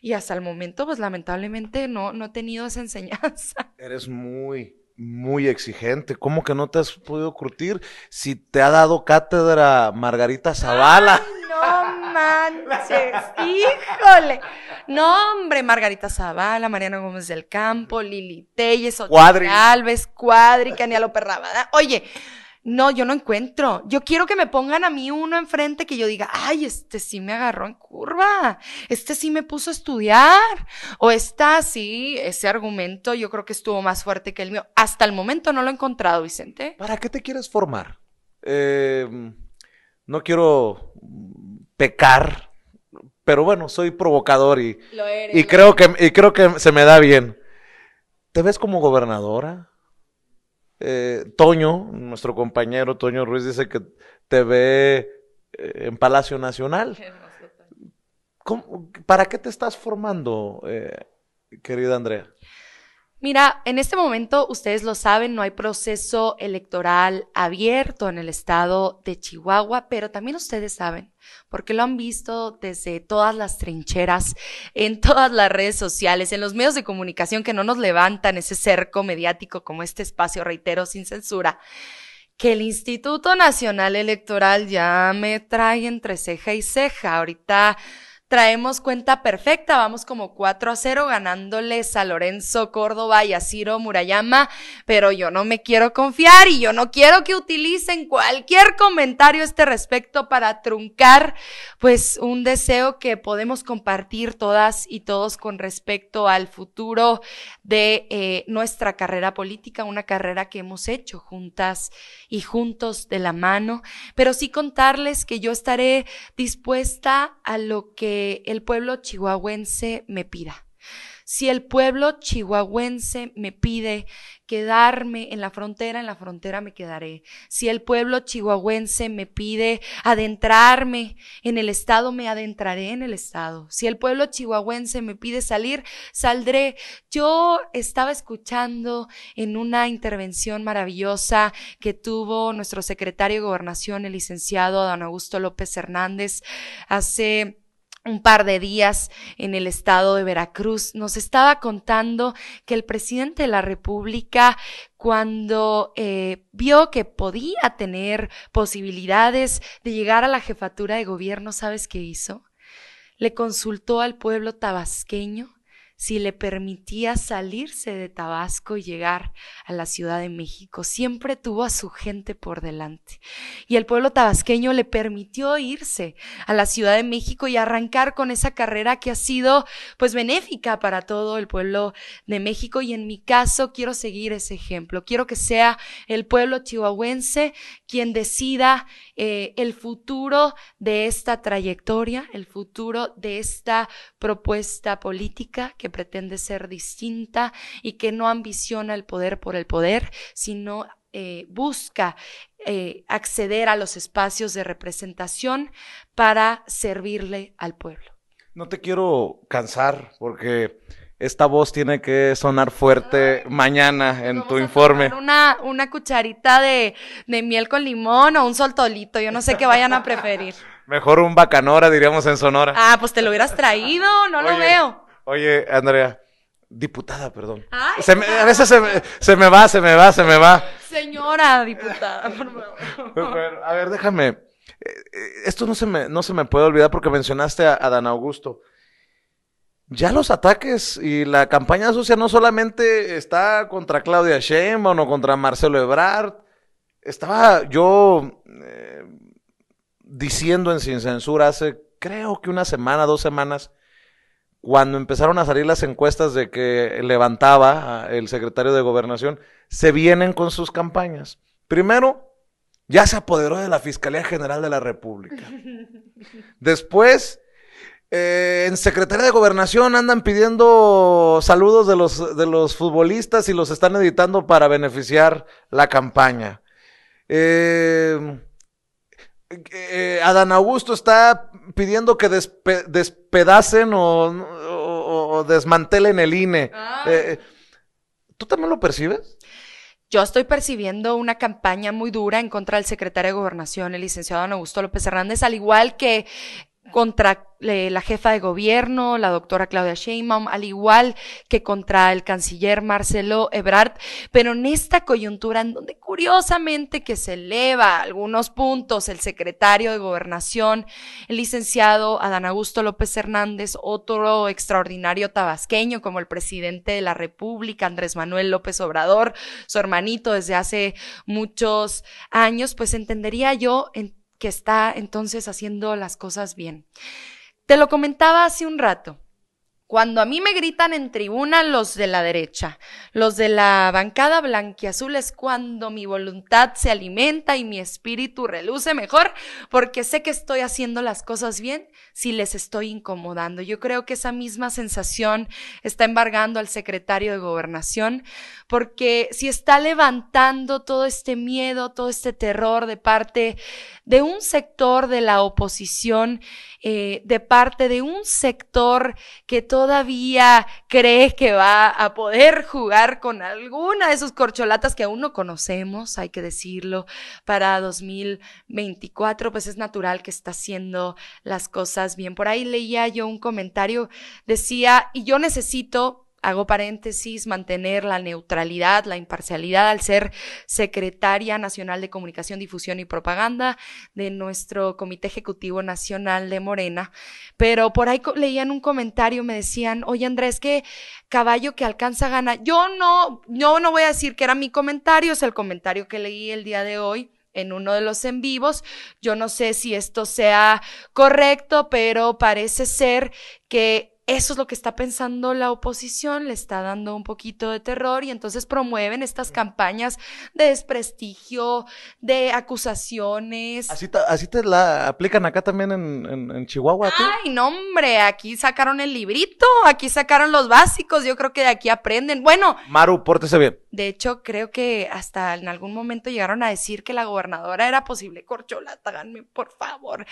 Y hasta el momento, pues lamentablemente no, no he tenido esa enseñanza. Eres muy, muy exigente. ¿Cómo que no te has podido curtir si te ha dado cátedra Margarita Zavala? Ay, no manches, híjole. No, hombre, Margarita Zavala, Mariana Gómez del Campo, Lili Telles, Alves, Cuadri, Canialo Perrabada. Oye, no, yo no encuentro. Yo quiero que me pongan a mí uno enfrente que yo diga, ay, este sí me agarró en curva, este sí me puso a estudiar, o esta sí, ese argumento yo creo que estuvo más fuerte que el mío. Hasta el momento no lo he encontrado, Vicente. ¿Para qué te quieres formar? Em, no quiero pecar, pero bueno, soy provocador y, creo que, y creo que se me da bien. ¿Te ves como gobernadora? eh, Toño, nuestro compañero Toño Ruiz, dice que te ve eh, en Palacio Nacional. ¿Para qué te estás formando, eh, querida Andrea? Mira, en este momento ustedes lo saben, no hay proceso electoral abierto en el estado de Chihuahua, pero también ustedes saben, porque lo han visto desde todas las trincheras, en todas las redes sociales, en los medios de comunicación que no nos levantan ese cerco mediático como este espacio, reitero, sin censura, que el Instituto Nacional Electoral ya me trae entre ceja y ceja. Ahorita Traemos cuenta perfecta, vamos como 4 a 0 ganándoles a Lorenzo Córdoba y a Ciro Murayama, pero yo no me quiero confiar y yo no quiero que utilicen cualquier comentario a este respecto para truncar pues un deseo que podemos compartir todas y todos con respecto al futuro de eh, nuestra carrera política, una carrera que hemos hecho juntas y juntos de la mano, pero sí contarles que yo estaré dispuesta a lo que el pueblo chihuahuense me pida. Si el pueblo chihuahuense me pide quedarme en la frontera, en la frontera me quedaré. Si el pueblo chihuahuense me pide adentrarme en el Estado, me adentraré en el Estado. Si el pueblo chihuahuense me pide salir, saldré. Yo estaba escuchando en una intervención maravillosa que tuvo nuestro secretario de Gobernación, el licenciado Don Augusto López Hernández, hace un par de días en el estado de Veracruz, nos estaba contando que el presidente de la República, cuando eh, vio que podía tener posibilidades de llegar a la jefatura de gobierno, ¿sabes qué hizo? Le consultó al pueblo tabasqueño si le permitía salirse de Tabasco y llegar a la Ciudad de México. Siempre tuvo a su gente por delante. Y el pueblo tabasqueño le permitió irse a la Ciudad de México y arrancar con esa carrera que ha sido pues benéfica para todo el pueblo de México. Y en mi caso quiero seguir ese ejemplo. Quiero que sea el pueblo chihuahuense quien decida eh, el futuro de esta trayectoria, el futuro de esta propuesta política pretende ser distinta y que no ambiciona el poder por el poder, sino eh, busca eh, acceder a los espacios de representación para servirle al pueblo. No te quiero cansar porque esta voz tiene que sonar fuerte mañana en tu informe. Una, una cucharita de, miel con limón o un soltolito, yo no sé qué vayan a preferir. Mejor un bacanora, diríamos en Sonora. Ah, pues te lo hubieras traído, no lo veo. Oye, Andrea, diputada, perdón. a veces se me, va, se me va, se me va. Señora diputada, por favor. a ver, déjame. Eh, eh, esto no se me, no se me puede olvidar porque mencionaste a, Dan Augusto. Ya los ataques y la campaña sucia no solamente está contra Claudia Sheinbaum o contra Marcelo Ebrard. Estaba yo eh, diciendo en Sin Censura hace creo que una semana, dos semanas, cuando empezaron a salir las encuestas de que levantaba el secretario de gobernación, se vienen con sus campañas. Primero, ya se apoderó de la Fiscalía General de la República. Después, eh, en secretaria de Gobernación andan pidiendo saludos de los, de los futbolistas y los están editando para beneficiar la campaña. Eh, eh, Adán Augusto está pidiendo que despedacen o, desmantelen el INE. Ah. Eh, ¿Tú también lo percibes? Yo estoy percibiendo una campaña muy dura en contra del secretario de Gobernación, el licenciado Don Augusto López Hernández, al igual que contra eh, la jefa de gobierno, la doctora Claudia Sheinbaum, al igual que contra el canciller Marcelo Ebrard, pero en esta coyuntura en donde curiosamente que se eleva algunos puntos el secretario de gobernación, el licenciado Adán Augusto López Hernández, otro extraordinario tabasqueño como el presidente de la República, Andrés Manuel López Obrador, su hermanito desde hace muchos años, pues entendería yo en que está entonces haciendo las cosas bien. Te lo comentaba hace un rato. Cuando a mí me gritan en tribuna los de la derecha, los de la bancada blanquiazul es cuando mi voluntad se alimenta y mi espíritu reluce mejor porque sé que estoy haciendo las cosas bien si les estoy incomodando. Yo creo que esa misma sensación está embargando al secretario de gobernación porque si está levantando todo este miedo, todo este terror de parte de un sector de la oposición, eh, de parte de un sector que todavía cree que va a poder jugar con alguna de sus corcholatas que aún no conocemos, hay que decirlo, para 2024, pues es natural que está haciendo las cosas bien. Por ahí leía yo un comentario, decía, y yo necesito hago paréntesis, mantener la neutralidad, la imparcialidad al ser secretaria nacional de comunicación, difusión y propaganda de nuestro Comité Ejecutivo Nacional de Morena. Pero por ahí leían un comentario, me decían, oye Andrés, que caballo que alcanza gana. Yo no, yo no voy a decir que era mi comentario, es el comentario que leí el día de hoy en uno de los en vivos. Yo no sé si esto sea correcto, pero parece ser que eso es lo que está pensando la oposición, le está dando un poquito de terror y entonces promueven estas campañas de desprestigio, de acusaciones. Así, así te la aplican acá también en, en, Chihuahua. Ay, no, hombre, aquí sacaron el librito, aquí sacaron los básicos, yo creo que de aquí aprenden. Bueno. Maru, pórtese bien. De hecho, creo que hasta en algún momento llegaron a decir que la gobernadora era posible corcholata, Háganme, por favor.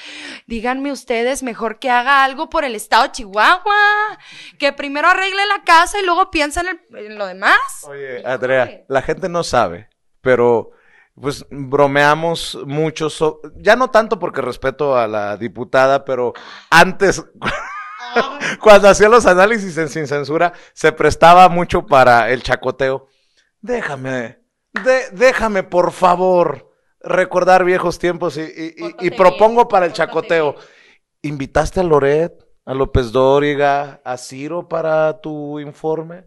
Díganme ustedes mejor que haga algo por el estado de Chihuahua. Que primero arregle la casa y luego piensa en, lo demás. Oye, Andrea, la gente no sabe, pero pues bromeamos mucho, ya no tanto porque respeto a la diputada, pero antes, ah. cuando hacía los análisis en Sin Censura, se prestaba mucho para el chacoteo déjame, déjame por favor recordar viejos tiempos y, propongo para el chacoteo. ¿Invitaste a Loret, a López Dóriga, a Ciro para tu informe?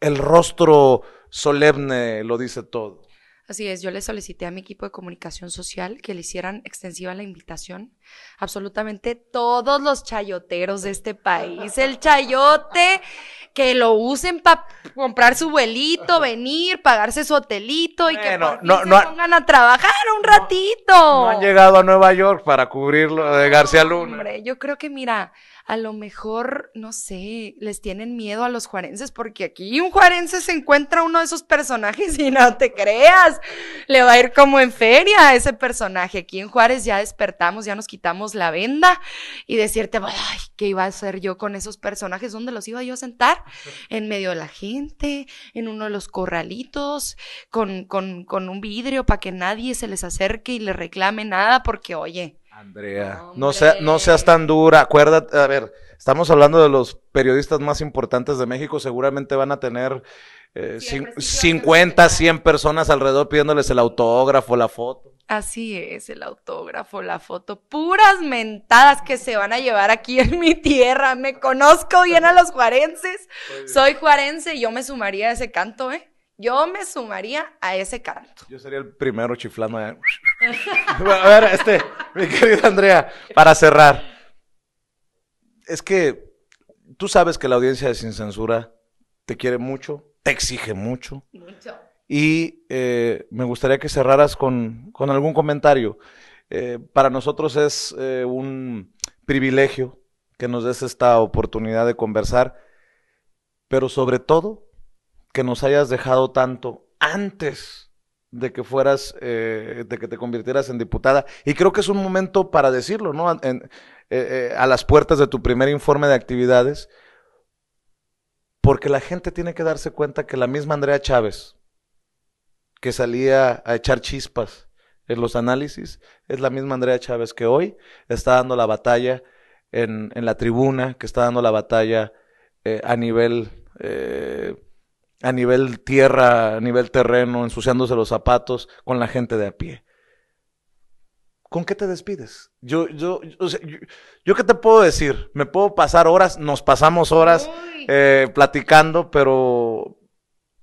el rostro solemne lo dice todo. Así es, yo le solicité a mi equipo de comunicación social que le hicieran extensiva la invitación. Absolutamente todos los chayoteros de este país, el chayote, que lo usen para comprar su vuelito, venir, pagarse su hotelito y que no, se a trabajar un ratito. No, han llegado a Nueva York para cubrirlo de eh, García Luna. Hombre, yo creo que mira, a lo mejor, no sé, les tienen miedo a los juarenses, porque aquí un juarense se encuentra uno de esos personajes y no te creas, le va a ir como en feria a ese personaje. Aquí en Juárez ya despertamos, ya nos quitamos la venda y decirte, ay, ¿qué iba a hacer yo con esos personajes? ¿Dónde los iba yo a sentar? En medio de la gente, en uno de los corralitos, con, con, con un vidrio para que nadie se les acerque y le reclame nada, porque oye, Andrea, no, no seas tan dura. Acuérdate, a ver, estamos hablando de los periodistas más importantes de México. Seguramente van a tener eh, cincuenta, 50, 100 personas alrededor pidiéndoles el autógrafo, la foto. Así es, el autógrafo, la foto, puras mentadas que se van a llevar aquí en mi tierra. Me conozco bien a los juarenses. Soy juarense y yo me sumaría a ese canto, ¿eh? Yo me sumaría a ese canto. Yo sería el primero chiflando. ¿eh? a ver, este, mi querida Andrea, para cerrar. Es que tú sabes que la audiencia de Sin Censura te quiere mucho, te exige mucho. Mucho. Y eh, me gustaría que cerraras con, algún comentario. Eh, para nosotros es eh, un privilegio que nos des esta oportunidad de conversar, pero sobre todo que nos hayas dejado tanto antes de que fueras, eh, de que te convirtieras en diputada. Y creo que es un momento para decirlo, ¿no? Eh, eh, a las puertas de tu primer informe de actividades, porque la gente tiene que darse cuenta que la misma Andrea Chávez, que salía a echar chispas en los análisis, es la misma Andrea Chávez que hoy está dando la batalla en, en la tribuna, que está dando la batalla a nivel a nivel tierra, a nivel terreno, ensuciándose los zapatos con la gente de a pie. ¿Con qué te despides? Yo, yo, yo, qué te puedo decir? Me puedo pasar horas, nos pasamos horas eh, platicando, pero,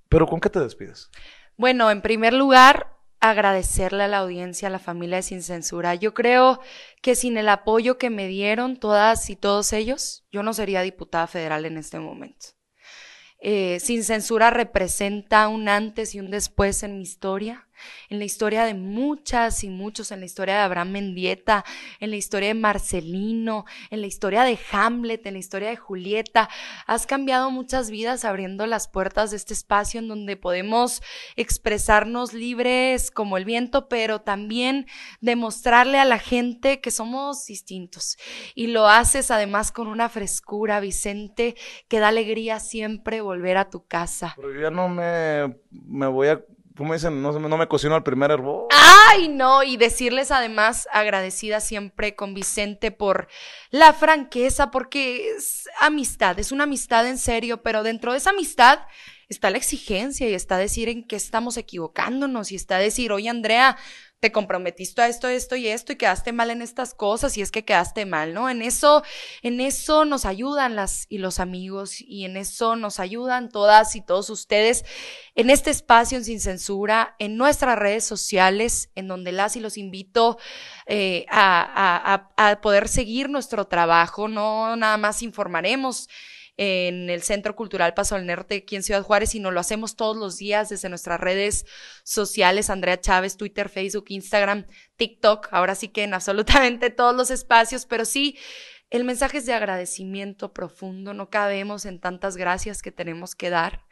pero ¿con qué te despides? Bueno, en primer lugar, agradecerle a la audiencia, a la familia de Sin Censura. Yo creo que sin el apoyo que me dieron todas y todos ellos, yo no sería diputada federal en este momento. Eh, sin Censura representa un antes y un después en mi historia en la historia de muchas y muchos, en la historia de Abraham Mendieta, en la historia de Marcelino, en la historia de Hamlet, en la historia de Julieta. Has cambiado muchas vidas abriendo las puertas de este espacio en donde podemos expresarnos libres como el viento, pero también demostrarle a la gente que somos distintos. Y lo haces además con una frescura, Vicente, que da alegría siempre volver a tu casa. yo ya no me, me voy a ¿Cómo dicen? No, me cocino al primer hervor. ¡Ay, no! Y decirles además agradecida siempre con Vicente por la franqueza, porque es amistad, es una amistad en serio, pero dentro de esa amistad está la exigencia y está decir en qué estamos equivocándonos y está decir, oye Andrea, te comprometiste a esto, esto y esto y quedaste mal en estas cosas y es que quedaste mal, ¿no? En eso, en eso nos ayudan las y los amigos y en eso nos ayudan todas y todos ustedes en este espacio en Sin Censura, en nuestras redes sociales, en donde las y los invito eh, a poder seguir nuestro trabajo, no nada más informaremos en el Centro Cultural Paso del Norte aquí en Ciudad Juárez, no lo hacemos todos los días desde nuestras redes sociales, Andrea Chávez, Twitter, Facebook, Instagram, TikTok, ahora sí que en absolutamente todos los espacios, pero sí, el mensaje es de agradecimiento profundo, no cabemos en tantas gracias que tenemos que dar.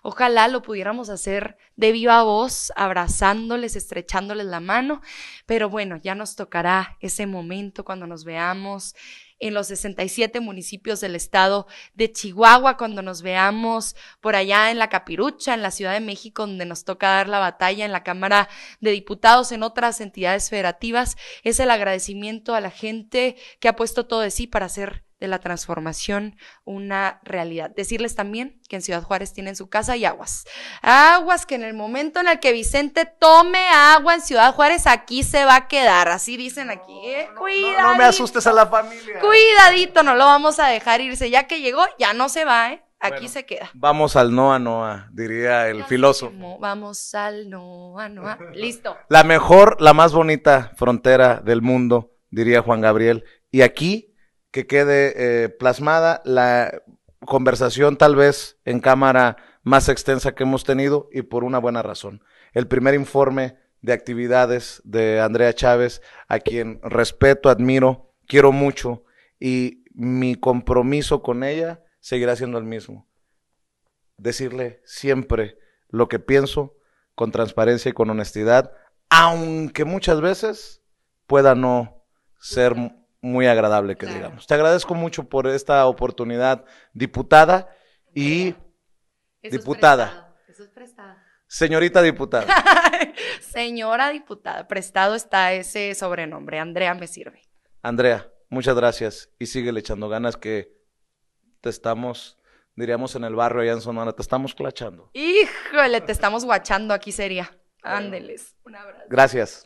Ojalá lo pudiéramos hacer de viva voz, abrazándoles, estrechándoles la mano, pero bueno, ya nos tocará ese momento cuando nos veamos en los 67 municipios del estado de Chihuahua, cuando nos veamos por allá en la Capirucha, en la Ciudad de México, donde nos toca dar la batalla en la Cámara de Diputados, en otras entidades federativas. Es el agradecimiento a la gente que ha puesto todo de sí para hacer de la transformación una realidad. Decirles también que en Ciudad Juárez tienen su casa y aguas. Aguas que en el momento en el que Vicente tome agua en Ciudad Juárez, aquí se va a quedar. Así dicen aquí. ¿eh? No, me asustes a la familia. Cuidadito, no lo vamos a dejar irse. Ya que llegó, ya no se va, ¿eh? Aquí se queda. Vamos al Noa Noa, diría el filósofo. Vamos al Noa Noa. Listo. La mejor, la más bonita frontera del mundo, diría Juan Gabriel. Y aquí que quede eh, plasmada la conversación tal vez en cámara más extensa que hemos tenido y por una buena razón. El primer informe de actividades de Andrea Chávez, a quien respeto, admiro, quiero mucho y mi compromiso con ella seguirá siendo el mismo. Decirle siempre lo que pienso con transparencia y con honestidad, aunque muchas veces pueda no ser muy agradable que digamos. Te agradezco mucho por esta oportunidad, diputada y diputada. eso es prestado. Señorita diputada. Señora diputada, prestado está ese sobrenombre. Andrea me sirve. Andrea, muchas gracias y sigue echando ganas que te estamos, diríamos en el barrio allá en Sonora, te estamos clachando. Híjole, te estamos guachando, aquí sería. Ándeles. Un abrazo. Gracias.